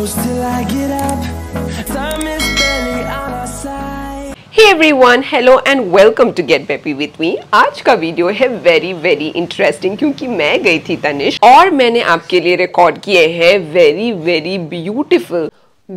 close till I get up. Time is barely on our side. Hey everyone, hello and welcome to Get Peppy with me. आज का video है very very interesting क्योंकि मैं गई थी तनिश और मैंने आपके लिए रिकॉर्ड किए हैं very very beautiful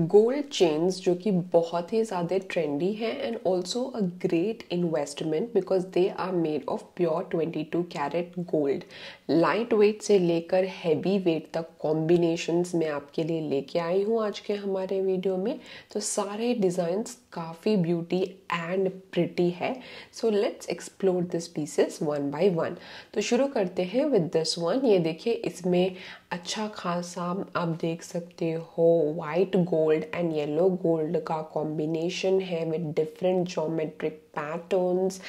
gold chains जो कि बहुत ही ज़्यादा ट्रेंडी हैं and also a great investment because they are made of pure 22 carat gold light weight से लेकर हैवी वेट तक कॉम्बिनेशंस में आपके लिए लेके आई हूँ आज के हमारे वीडियो में तो सारे डिज़ाइंस काफ़ी ब्यूटी एंड प्रिटी है so let's explore this pieces one by one तो शुरू करते हैं विद दिस वन ये देखिए इसमें अच्छा खासा आप देख सकते हो white gold and yellow gold का कॉम्बिनेशन है with different geometric patterns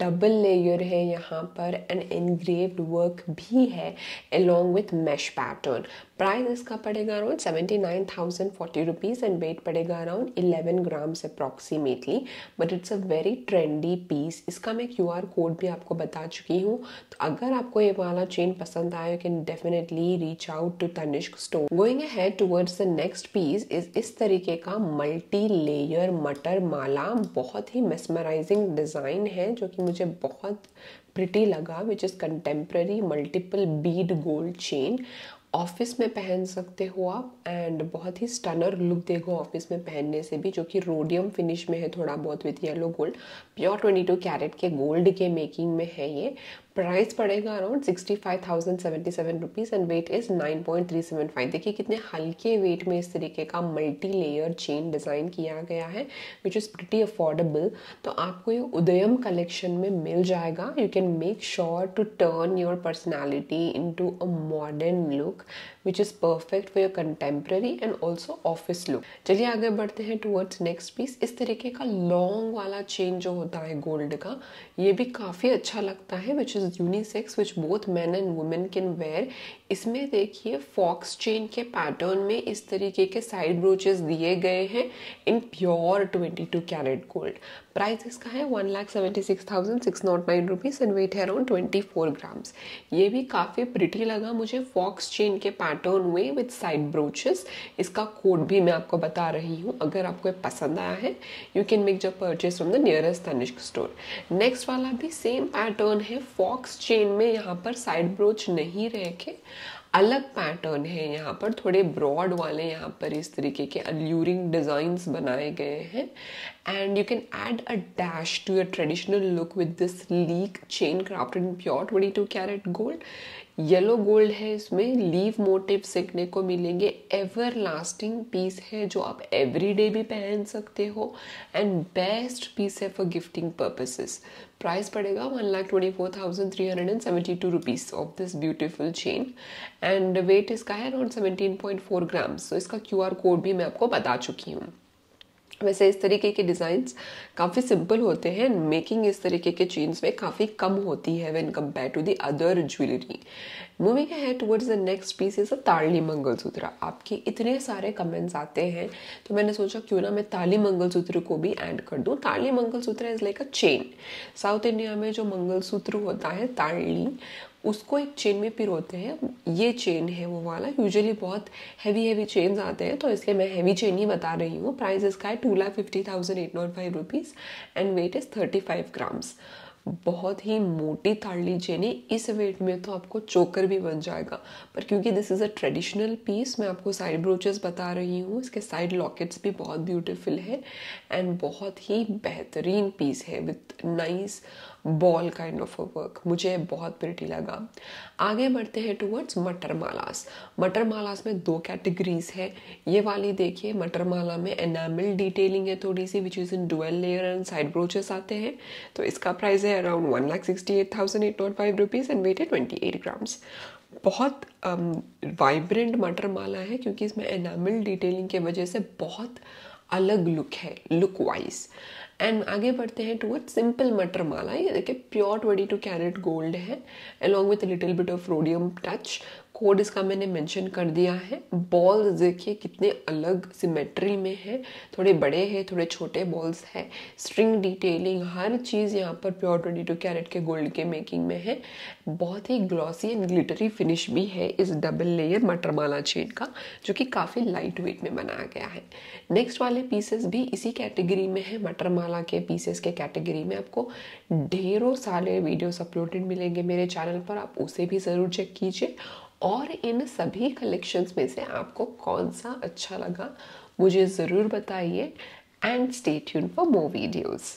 double layer है यहाँ पर एंड इनग्रेव्ड वर्क भी है along with mesh pattern price इसका पड़ेगा around seventy nine thousand forty rupees and weight पड़ेगा around eleven grams approximately but it's a very trendy piece इसका मैं क्यू आर कोड भी आपको बता चुकी हूँ तो अगर आपको ये वाला चेन पसंद आया can definitely reach out to Tanishq store going ahead towards the next piece is इस तरीके का मल्टी लेयर मटर माला बहुत ही मेस्मराइजिंग डिज़ाइन है जो कि मुझे बहुत प्रिटी लगा which is contemporary multiple bead gold chain office में पहन सकते हो आप एंड बहुत ही स्टनर लुक देखो ऑफिस में पहनने से भी जो कि रोडियम फिनिश में है थोड़ा बहुत with yellow gold pure twenty two carat के गोल्ड के मेकिंग में है ये प्राइस पड़ेगा around sixty five thousand seventy seven rupees and weight is nine point three seven five देखिए कितने हल्के वेट में इस तरीके का मल्टी लेयर चेन डिज़ाइन किया गया है विच इज़ प्रिटी अफोर्डेबल तो आपको ये उदयम कलेक्शन में मिल जाएगा you can make sure to turn your personality into a modern look which is perfect for your contemporary and also office look चलिए आगे बढ़ते हैं टूवर्ड्स नेक्स्ट पीस इस तरीके का लॉन्ग वाला चेन जो होता है गोल्ड का ये भी काफ़ी अच्छा लगता है which is is unisex which both man and women can wear इसमें देखिए फॉक्स चेन के पैटर्न में इस तरीके के साइड ब्रोचेस दिए गए हैं in pure twenty two carat gold price इसका है one lakh seventy six thousand six not nine rupees and weight है अराउंड ट्वेंटी फोर ग्राम्स ये भी काफ़ी प्रिटी लगा मुझे फॉक्स चेन के पैटर्न में विथ साइड ब्रोचेस इसका कोड भी मैं आपको बता रही हूँ अगर आपको पसंद आया है यू कैन मेक जब purchase from the nearest Tanishq store next वाला भी सेम पैटर्न है फॉक्स बॉक्स चेन में यहाँ पर साइड ब्रोच नहीं रह के अलग पैटर्न है यहाँ पर थोड़े ब्रॉड वाले यहाँ पर इस तरीके के अल्यूरिंग डिज़ाइंस बनाए गए हैं and you can add a dash to your traditional look with this leek chain crafted in pure 22 carat gold yellow gold है इसमें लीव मोटिव सीखने को मिलेंगे एवर लास्टिंग पीस है जो आप एवरी डे भी पहन सकते हो एंड बेस्ट पीस है फॉर गिफ्टिंग पर्पसेस प्राइस पड़ेगा one lakh twenty four thousand three hundred and seventy two rupees of this beautiful chain and weight इसका है around seventeen point four grams तो इसका क्यू आर कोड भी मैं आपको बता चुकी हूँ वैसे इस तरीके के डिज़ाइंस काफ़ी सिंपल होते हैं मेकिंग इस तरीके के चेन्स में काफ़ी कम होती है when compare to the other jewellery moving है towards the next piece is a thali mangalsutra आपके इतने सारे कमेंट्स आते हैं तो मैंने सोचा क्यों ना मैं ताली मंगलसूत्र को भी ऐड कर दूँ thali mangalsutra is like a chain South India में जो मंगलसूत्र होता है ताली उसको एक चेन में पिरोते हैं ये चेन है वो वाला यूजुअली बहुत हैवी हैवी चेन्स आते हैं तो इसलिए मैं हैवी चेन ही बता रही हूँ प्राइस इसका है two lakh fifty thousand eight not five rupees and weight is thirty five grams बहुत ही मोटी ताड़ली चेन है इस वेट में तो आपको चोकर भी बन जाएगा पर क्योंकि this is a traditional piece मैं आपको साइड ब्रोचेस बता रही हूँ इसके साइड लॉकेट्स भी बहुत ब्यूटीफुल है एंड बहुत ही बेहतरीन पीस है with nice ball kind of a work मुझे बहुत प्रिटी लगा आगे बढ़ते हैं टूवर्ड्स मटर मालास मटर मालास में दो कैटेगरीज है ये वाली देखिए मटर माला में एनामिल डिटेलिंग है थोड़ी सी which is in dual layer and side brooches आते हैं तो इसका प्राइस है around one lakh sixty eight thousand eight not five rupees and weight है ट्वेंटी एट ग्राम्स बहुत वाइब्रेंट um, मटर माला है क्योंकि इसमें एनामिल डिटेलिंग की वजह से बहुत अलग लुक है लुक वाइज एंड आगे बढ़ते हैं टू सिंपल मटर माला ये देखिए pure twenty two carat gold है along with little bit of rhodium touch code इसका मैंने मेंशन कर दिया है बॉल्स देखिए कितने अलग सिमेट्री में है थोड़े बड़े हैं थोड़े छोटे बॉल्स हैं स्ट्रिंग डिटेलिंग हर चीज़ यहाँ पर प्योर ट्वेंटी टू कैरेट के गोल्ड के मेकिंग में है बहुत ही ग्लॉसी एंड ग्लिटरी फिनिश भी है इस डबल लेयर मटरमाला चेन का जो कि काफ़ी लाइट वेट में बनाया गया है नेक्स्ट वाले पीसेस भी इसी कैटेगरी में है मटरमाला के पीसेस के कैटेगरी में आपको ढेरों सारे वीडियोस अपलोडेड मिलेंगे मेरे चैनल पर आप उसे भी ज़रूर चेक कीजिए और इन सभी कलेक्शंस में से आपको कौन सा अच्छा लगा मुझे ज़रूर बताइए and stay tune for more videos